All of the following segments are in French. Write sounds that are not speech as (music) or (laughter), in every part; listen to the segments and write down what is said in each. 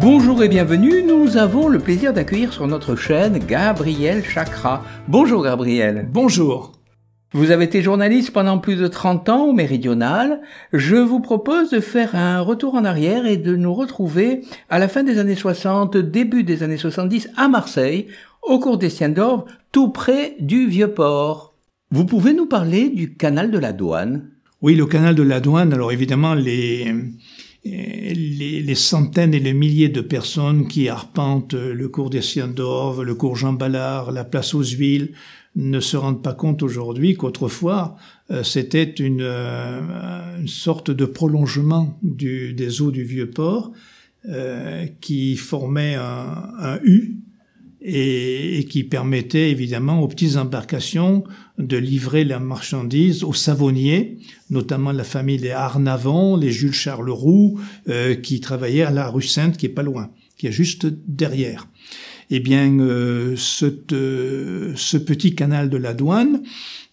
Bonjour et bienvenue, nous avons le plaisir d'accueillir sur notre chaîne Gabriel Chakra. Bonjour Gabriel. Bonjour. Vous avez été journaliste pendant plus de 30 ans au Méridional. Je vous propose de faire un retour en arrière et de nous retrouver à la fin des années 60, début des années 70 à Marseille, au cours des d'Or, tout près du Vieux-Port. Vous pouvez nous parler du canal de la douane Oui, le canal de la douane. Alors évidemment, les, les, centaines et les milliers de personnes qui arpentent le cours des d'Orve, le cours Jean Ballard, la place aux huiles, ne se rendent pas compte aujourd'hui qu'autrefois euh, c'était euh, une, sorte de prolongement des eaux du vieux port euh, qui formait un, un U et, qui permettait évidemment aux petites embarcations de livrer la marchandise aux savonniers, notamment la famille des Arnavant, les Jules Charles euh, qui travaillaient à la rue Sainte, qui est pas loin, qui est juste derrière. Eh bien, euh, euh, ce petit canal de la douane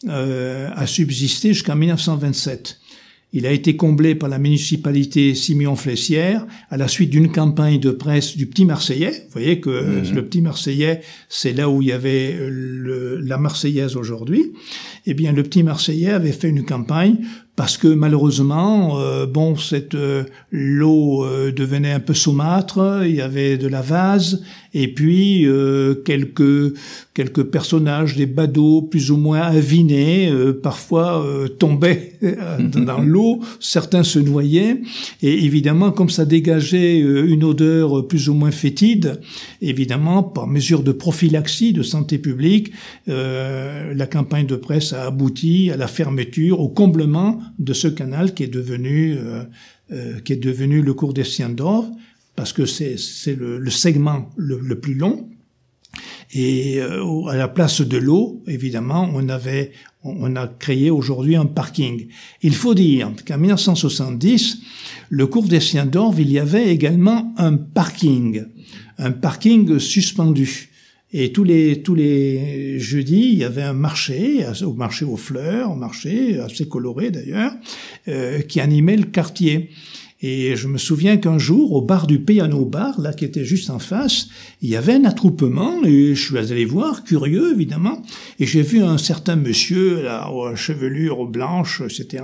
a subsisté jusqu'en 1927. Il a été comblé par la municipalité Simeon Flessière à la suite d'une campagne de presse du Petit Marseillais. Vous voyez que mhm. le Petit Marseillais, c'est là où il y avait euh, la Marseillaise aujourd'hui. Eh bien, le Petit Marseillais avait fait une campagne parce que malheureusement, euh, bon, cette euh, l'eau euh, devenait un peu saumâtre, il y avait de la vase, et puis quelques quelques personnages, des badauds plus ou moins avinés, parfois tombaient dans (laughs) l'eau, certains se noyaient, et évidemment, comme ça dégageait une odeur plus ou moins fétide, évidemment, par mesure de prophylaxie de santé publique, la campagne de presse a abouti à la fermeture, au comblement de ce canal qui est devenu, euh, euh, qui est devenu le cours des Siens d'Or, parce que c'est le, le, segment le, plus long. Et euh, à la place de l'eau, évidemment, on avait, on, a créé aujourd'hui un parking. Il faut dire qu'en 1970, le cours des Siens d'Or, il y avait également un parking, un parking suspendu et tous les, tous les jeudis, il y avait un marché, au marché aux fleurs, un marché assez coloré d'ailleurs, euh, qui animait le quartier. Et je me souviens qu'un jour, au bar du Piano Bar, là qui était juste en face, il y avait un attroupement et je suis allé voir, curieux évidemment, et j'ai vu un certain monsieur, là, aux chevelures blanches, etc.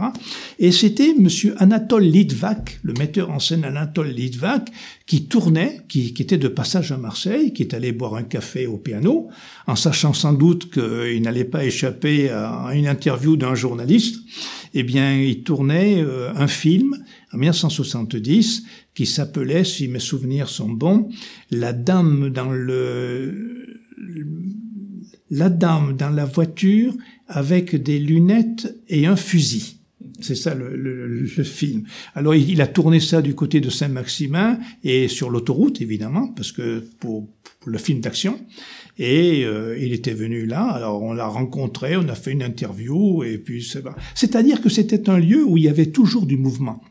Et c'était monsieur Anatole Litvak, le metteur en scène Anatole Litvak, qui tournait, qui, qui était de passage à Marseille, qui est allé boire un café au piano, en sachant sans doute qu'il n'allait pas échapper à une interview d'un journaliste. Eh bien, il tournait euh, un film en 1970, qui s'appelait, si mes souvenirs sont bons, La dame dans le, la dame dans la voiture avec des lunettes et un fusil. C'est ça le, film. Alors il a tourné ça du côté de Saint-Maximin et sur l'autoroute évidemment parce que pour, le film d'action et euh, il était venu là. Alors on l'a rencontré, on a fait une interview et puis c'est-à-dire que c'était un lieu où il y avait toujours du mouvement.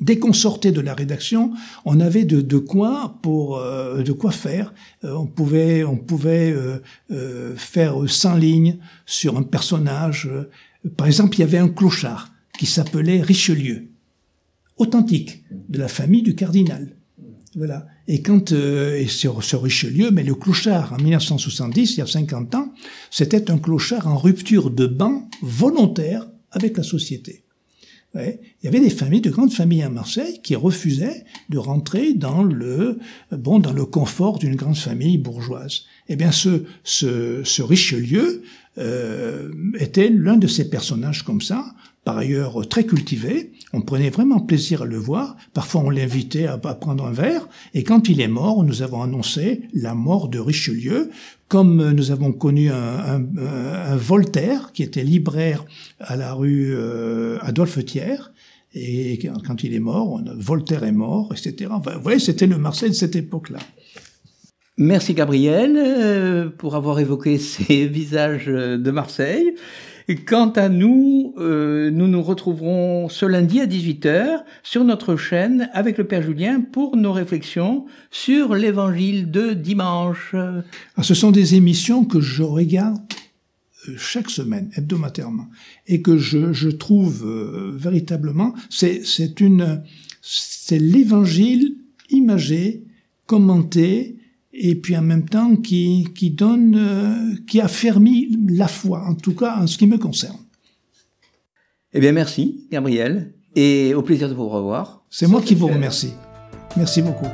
Dès qu'on sortait de la rédaction, on avait de, quoi pour euh, de quoi faire. Euh, on pouvait on pouvait euh, faire 100 lignes sur un personnage. Par exemple, il y avait un clochard qui s'appelait Richelieu, authentique de la famille du cardinal. Voilà. Et quand et sur, Richelieu, mais le clochard en 1970, il y a 50 ans, c'était un clochard en rupture de banc volontaire avec la société. Il y avait des familles, de grandes familles à Marseille, qui refusaient de rentrer dans le, euh, bon, dans le confort d'une grande famille bourgeoise. Eh bien, ce, ce, Richelieu euh, était l'un de ces personnages comme ça, par ailleurs très cultivé. On prenait vraiment plaisir à le voir. Parfois, on l'invitait à, prendre un verre. Et quand il est mort, nous avons annoncé la mort de Richelieu. Comme nous avons connu un, Voltaire qui était libraire à la rue euh, Adolphe Thiers, et quand il est mort, Voltaire est mort, etc. vous voyez, c'était le Marseille de cette époque-là. Merci Gabriel euh, pour avoir évoqué (laughs) ces visages de Marseille quant à nous, euh, nous nous retrouverons ce lundi à 18h sur notre chaîne avec le Père Julien pour nos réflexions sur l'évangile de dimanche. Ah, ce sont des émissions que je regarde euh, chaque semaine, hebdomadairement, et que je, trouve euh, véritablement, c'est une, c'est l'évangile imagé, commenté, et puis en même temps qui, qui donne, euh, qui a affermit la foi, en tout cas en ce qui me concerne. Eh bien, merci, Gabriel, et au plaisir de vous revoir. C'est moi qui vous remercie. Merci beaucoup.